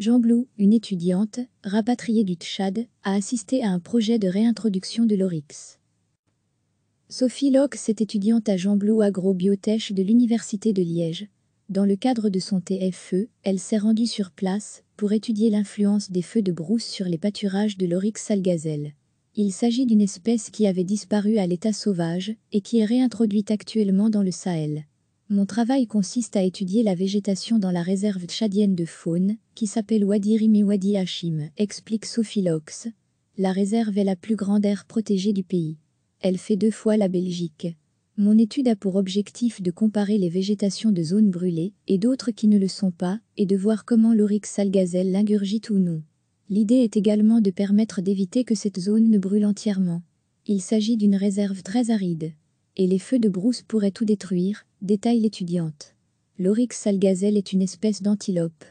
Jean Blou, une étudiante, rapatriée du Tchad, a assisté à un projet de réintroduction de l'orix. Sophie Locke, cette étudiante à Jean Blou Agrobiotech de l'Université de Liège, dans le cadre de son TFE, elle s'est rendue sur place pour étudier l'influence des feux de brousse sur les pâturages de l'orix algazelle. Il s'agit d'une espèce qui avait disparu à l'état sauvage et qui est réintroduite actuellement dans le Sahel. Mon travail consiste à étudier la végétation dans la réserve tchadienne de faune, qui s'appelle Wadi et Wadi Hashim », explique Sophie Lox. La réserve est la plus grande aire protégée du pays. Elle fait deux fois la Belgique. Mon étude a pour objectif de comparer les végétations de zones brûlées et d'autres qui ne le sont pas, et de voir comment l'oryx salgazelle l'ingurgite ou non. L'idée est également de permettre d'éviter que cette zone ne brûle entièrement. Il s'agit d'une réserve très aride. Et les feux de brousse pourraient tout détruire, détaille l'étudiante. L'oryx salgazelle est une espèce d'antilope.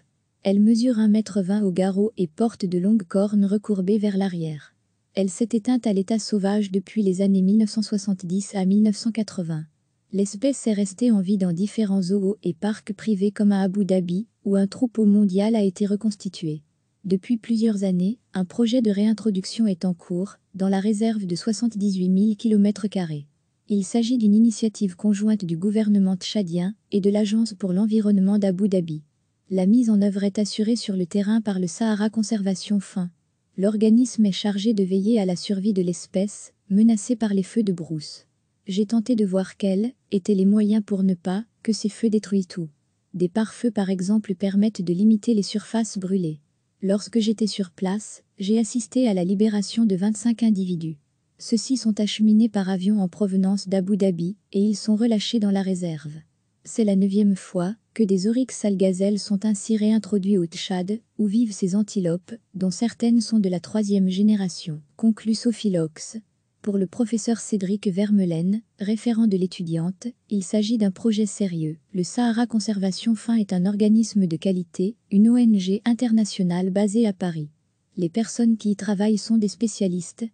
Elle mesure 1,20 m au garrot et porte de longues cornes recourbées vers l'arrière. Elle s'est éteinte à l'état sauvage depuis les années 1970 à 1980. L'espèce est restée en vie dans différents zoos et parcs privés comme à Abu Dhabi, où un troupeau mondial a été reconstitué. Depuis plusieurs années, un projet de réintroduction est en cours, dans la réserve de 78 000 km2. Il s'agit d'une initiative conjointe du gouvernement tchadien et de l'Agence pour l'environnement d'Abu Dhabi. La mise en œuvre est assurée sur le terrain par le Sahara Conservation Fin. L'organisme est chargé de veiller à la survie de l'espèce, menacée par les feux de brousse. J'ai tenté de voir quels étaient les moyens pour ne pas que ces feux détruisent tout. Des pare-feux par exemple permettent de limiter les surfaces brûlées. Lorsque j'étais sur place, j'ai assisté à la libération de 25 individus. Ceux-ci sont acheminés par avion en provenance d'Abu Dhabi et ils sont relâchés dans la réserve. C'est la neuvième fois que des oryx salgazelles sont ainsi réintroduits au Tchad, où vivent ces antilopes, dont certaines sont de la troisième génération, conclut Sophilox. Pour le professeur Cédric Vermelaine, référent de l'étudiante, il s'agit d'un projet sérieux. Le Sahara Conservation Fin est un organisme de qualité, une ONG internationale basée à Paris. Les personnes qui y travaillent sont des spécialistes,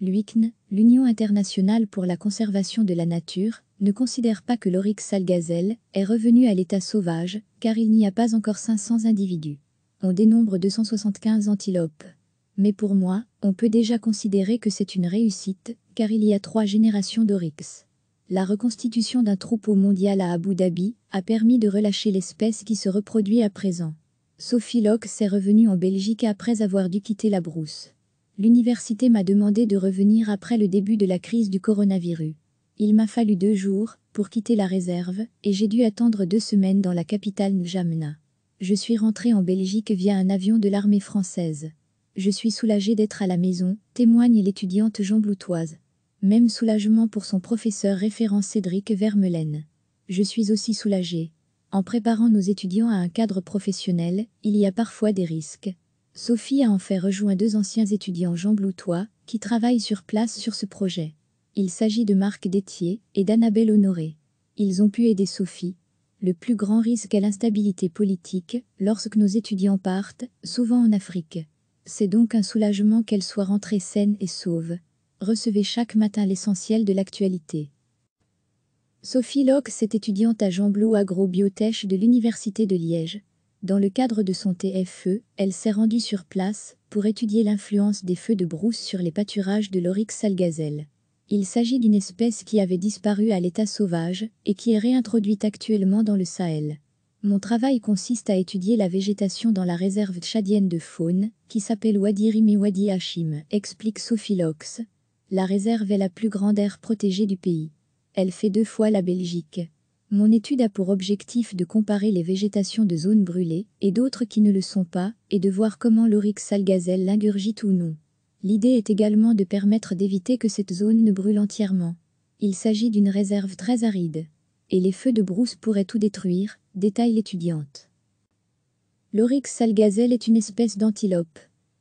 L'UICN, l'Union internationale pour la conservation de la nature, ne considère pas que l'oryx salgazelle est revenu à l'état sauvage, car il n'y a pas encore 500 individus. On dénombre 275 antilopes. Mais pour moi, on peut déjà considérer que c'est une réussite, car il y a trois générations d'oryx. La reconstitution d'un troupeau mondial à Abu Dhabi a permis de relâcher l'espèce qui se reproduit à présent. Sophie Locke s'est revenue en Belgique après avoir dû quitter la brousse. L'université m'a demandé de revenir après le début de la crise du coronavirus. Il m'a fallu deux jours pour quitter la réserve et j'ai dû attendre deux semaines dans la capitale N'Djamena. Je suis rentrée en Belgique via un avion de l'armée française. Je suis soulagée d'être à la maison, témoigne l'étudiante Jean Bloutoise. Même soulagement pour son professeur référent Cédric Vermelaine. Je suis aussi soulagée. En préparant nos étudiants à un cadre professionnel, il y a parfois des risques. Sophie a en fait rejoint deux anciens étudiants Jean Bloutois, qui travaillent sur place sur ce projet. Il s'agit de Marc Détier et d'Annabelle Honoré. Ils ont pu aider Sophie. Le plus grand risque est l'instabilité politique lorsque nos étudiants partent, souvent en Afrique. C'est donc un soulagement qu'elle soit rentrée saine et sauve. Recevez chaque matin l'essentiel de l'actualité. Sophie Locke, cette étudiante à Jean Blou Agrobiotech de l'Université de Liège, dans le cadre de son TFE, elle s'est rendue sur place pour étudier l'influence des feux de brousse sur les pâturages de l'oryx salgazelle. Il s'agit d'une espèce qui avait disparu à l'état sauvage et qui est réintroduite actuellement dans le Sahel. Mon travail consiste à étudier la végétation dans la réserve tchadienne de faune, qui s'appelle Wadi Rimi Wadi Hachim, explique Sophie Lox. La réserve est la plus grande aire protégée du pays. Elle fait deux fois la Belgique. Mon étude a pour objectif de comparer les végétations de zones brûlées et d'autres qui ne le sont pas, et de voir comment l'oryx salgazelle l'ingurgite ou non. L'idée est également de permettre d'éviter que cette zone ne brûle entièrement. Il s'agit d'une réserve très aride. Et les feux de brousse pourraient tout détruire, détaille l'étudiante. L'oryx salgazelle est une espèce d'antilope.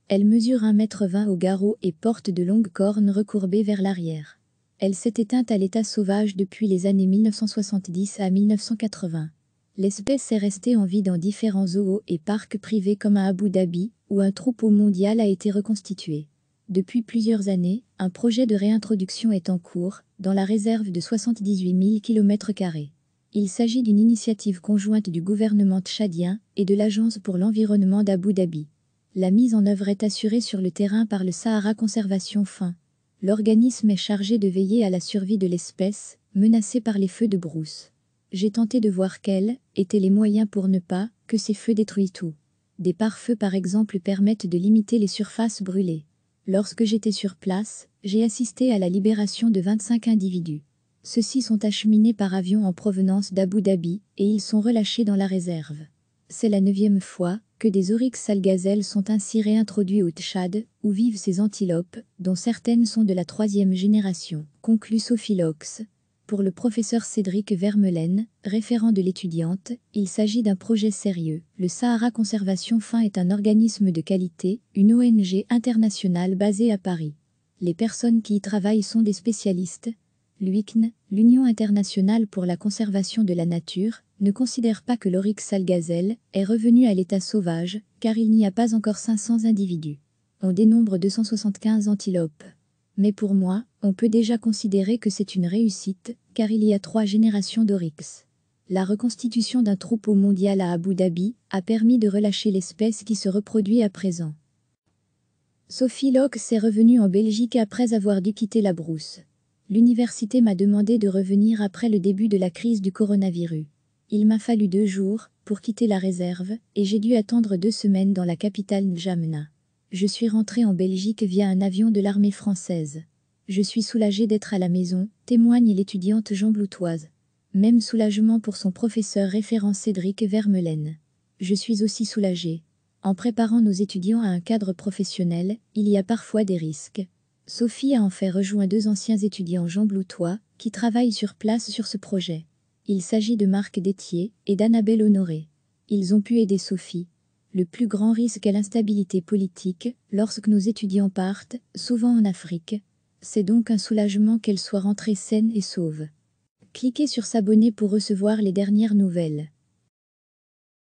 Elle mesure 1,20 m au garrot et porte de longues cornes recourbées vers l'arrière. Elle s'est éteinte à l'état sauvage depuis les années 1970 à 1980. L'espèce est restée en vie dans différents zoos et parcs privés comme à Abu Dhabi, où un troupeau mondial a été reconstitué. Depuis plusieurs années, un projet de réintroduction est en cours, dans la réserve de 78 000 km2. Il s'agit d'une initiative conjointe du gouvernement tchadien et de l'Agence pour l'environnement d'Abu Dhabi. La mise en œuvre est assurée sur le terrain par le Sahara Conservation Fin. L'organisme est chargé de veiller à la survie de l'espèce, menacée par les feux de brousse. J'ai tenté de voir quels étaient les moyens pour ne pas que ces feux détruisent tout. Des pare-feux par exemple permettent de limiter les surfaces brûlées. Lorsque j'étais sur place, j'ai assisté à la libération de 25 individus. Ceux-ci sont acheminés par avion en provenance d'Abu Dhabi et ils sont relâchés dans la réserve. C'est la neuvième fois que des oryx salgazelles sont ainsi réintroduits au Tchad, où vivent ces antilopes, dont certaines sont de la troisième génération, conclut Sophie Pour le professeur Cédric Vermelaine, référent de l'étudiante, il s'agit d'un projet sérieux. Le Sahara Conservation Fin est un organisme de qualité, une ONG internationale basée à Paris. Les personnes qui y travaillent sont des spécialistes, l'UICN, l'Union internationale pour la conservation de la nature, ne considère pas que l'oryx gazelle est revenu à l'état sauvage, car il n'y a pas encore 500 individus. On dénombre 275 antilopes. Mais pour moi, on peut déjà considérer que c'est une réussite, car il y a trois générations d'oryx. La reconstitution d'un troupeau mondial à Abu Dhabi a permis de relâcher l'espèce qui se reproduit à présent. Sophie Locke s'est revenue en Belgique après avoir dû quitter la brousse. L'université m'a demandé de revenir après le début de la crise du coronavirus. Il m'a fallu deux jours pour quitter la réserve et j'ai dû attendre deux semaines dans la capitale N'Djamena. Je suis rentré en Belgique via un avion de l'armée française. Je suis soulagé d'être à la maison, témoigne l'étudiante Jean Bloutoise. Même soulagement pour son professeur référent Cédric Vermelaine. Je suis aussi soulagé. En préparant nos étudiants à un cadre professionnel, il y a parfois des risques. Sophie a en fait rejoint deux anciens étudiants Jean Bloutois, qui travaillent sur place sur ce projet. Il s'agit de Marc Détier et d'Annabelle Honoré. Ils ont pu aider Sophie. Le plus grand risque est l'instabilité politique lorsque nos étudiants partent, souvent en Afrique. C'est donc un soulagement qu'elle soit rentrée saine et sauve. Cliquez sur s'abonner pour recevoir les dernières nouvelles.